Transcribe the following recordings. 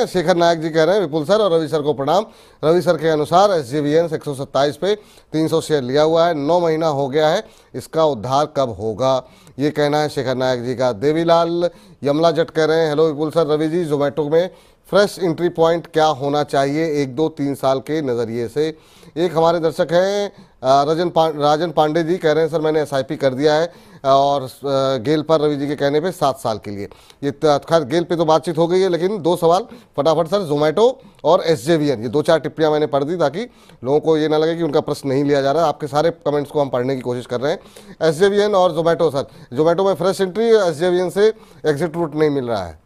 हैं शेखर नायक जी कह रहे हैं विपुल सर और रवि सर को प्रणाम रवि सर के अनुसार एस जी oh पे 300 शेयर लिया हुआ है नौ महीना हो गया है इसका उद्धार कब होगा ये कहना है शेखर नायक जी का देवीलाल यमला जट कह रहे हैं हेलो विपुल सर रवि जी जोमेटो में फ्रेश एंट्री पॉइंट क्या होना चाहिए एक दो तीन साल के नज़रिए से एक हमारे दर्शक हैं रजन पा, राजन पांडे जी कह रहे हैं सर मैंने एसआईपी कर दिया है और गेल पर रवि जी के कहने पे सात साल के लिए ये तो, खैर गेल पे तो बातचीत हो गई है लेकिन दो सवाल फटाफट सर जोमेटो और एस ये दो चार टिप्पणियाँ मैंने पढ़ दी ताकि लोगों को ये ना लगे कि उनका प्रश्न नहीं लिया जा रहा आपके सारे कमेंट्स को हम पढ़ने की कोशिश कर रहे हैं एस और जोमेटो सर जोमेटो में फ्रेश एंट्री एस से एग्जिट रूट नहीं मिल रहा है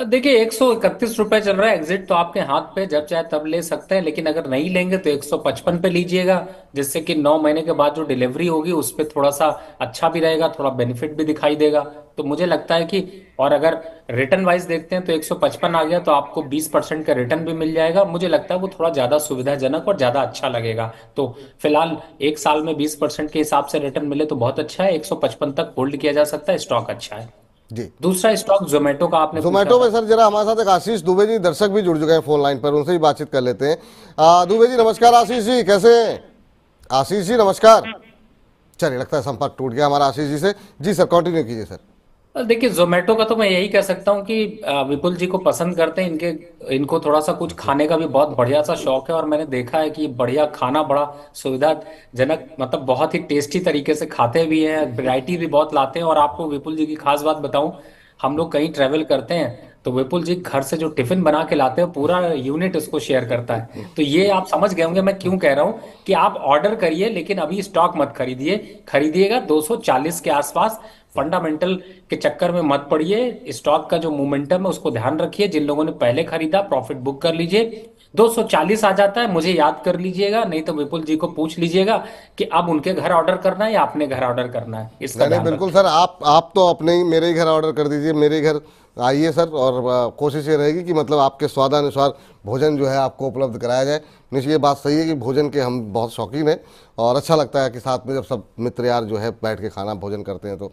અ દેખે 131 રૂપયા ચલ રહા હે એક્ઝિટ તો આપકે હાથ પે જબ ચાહે તબ લે સકતે હે લેકિન અગર નહીં લેંગે તો 155 પે લીજીયેગા જિસસે કી 9 મહિને કે બાદ જો ડિલિવરી હોગી ઉસ પે થોડા સા અચ્છા ભી રહેગા થોડા બેનિફિટ ભી દિખાઈ દેગા તો મુજે લગતા હે કી ઓર અગર રીટર્ન વાઇઝ દેખતે હે તો 155 આ ગયા તો આપકો 20% કા રીટર્ન ભી મિલ જાયેગા મુજે લગતા હે વો થોડા જ્યાદા સુવિધાજનક ઓર જ્યાદા અચ્છા લગેગા તો ફિલાલ 1 સાલ મે 20% કે હિસાબ સે રીટર્ન મિલે તો બહોત અચ્છા હે 155 તક હોલ્ડ કિયા જા સકતા હે સ્ટોક અચ્છા હે जी दूसरा स्टॉक जोमेटो का आपने जोमेटो में सर जरा हमारे साथ एक आशीष दुबे जी दर्शक भी जुड़ चुके हैं फोन लाइन पर उनसे भी बातचीत कर लेते हैं दुबे जी नमस्कार आशीष जी कैसे हैं आशीष जी नमस्कार हाँ। चलिए लगता है संपर्क टूट गया हमारा आशीष जी से जी सर कंटिन्यू कीजिए सर देखिए जोमेटो का तो मैं यही कह सकता हूँ कि विपुल जी को पसंद करते हैं इनके इनको थोड़ा सा कुछ खाने का भी बहुत बढ़िया सा शौक है और मैंने देखा है कि बढ़िया खाना बड़ा सुविधाजनक मतलब बहुत ही टेस्टी तरीके से खाते भी हैं वैरायटी भी बहुत लाते हैं और आपको विपुल जी की खास बात बताऊं हम लोग कहीं ट्रेवल करते हैं तो विपुल जी घर से जो टिफिन बना के लाते हैं पूरा यूनिट उसको शेयर करता है तो ये आप समझ गए होंगे मैं क्यों कह रहा हूँ कि आप ऑर्डर करिए लेकिन अभी स्टॉक मत खरीदिए खरीदिएगा 240 के आसपास फंडामेंटल के चक्कर में मत पड़िए स्टॉक का जो मोमेंटम है उसको ध्यान रखिए जिन लोगों ने पहले खरीदा प्रॉफिट बुक कर लीजिए 240 आ जाता है मुझे याद कर लीजिएगा नहीं तो विपुल जी को पूछ लीजिएगा कि अब उनके घर ऑर्डर करना है या अपने घर ऑर्डर करना है इसका नहीं, बिल्कुल सर आप आप तो अपने ही मेरे घर ऑर्डर कर दीजिए मेरे घर आइए सर और कोशिश ये रहेगी कि मतलब आपके स्वादानुसार भोजन जो है आपको उपलब्ध कराया जाए निश्चित ये बात सही है कि भोजन के हम बहुत शौकीन हैं और अच्छा लगता है कि साथ में जब सब मित्र यार जो है बैठ के खाना भोजन करते हैं तो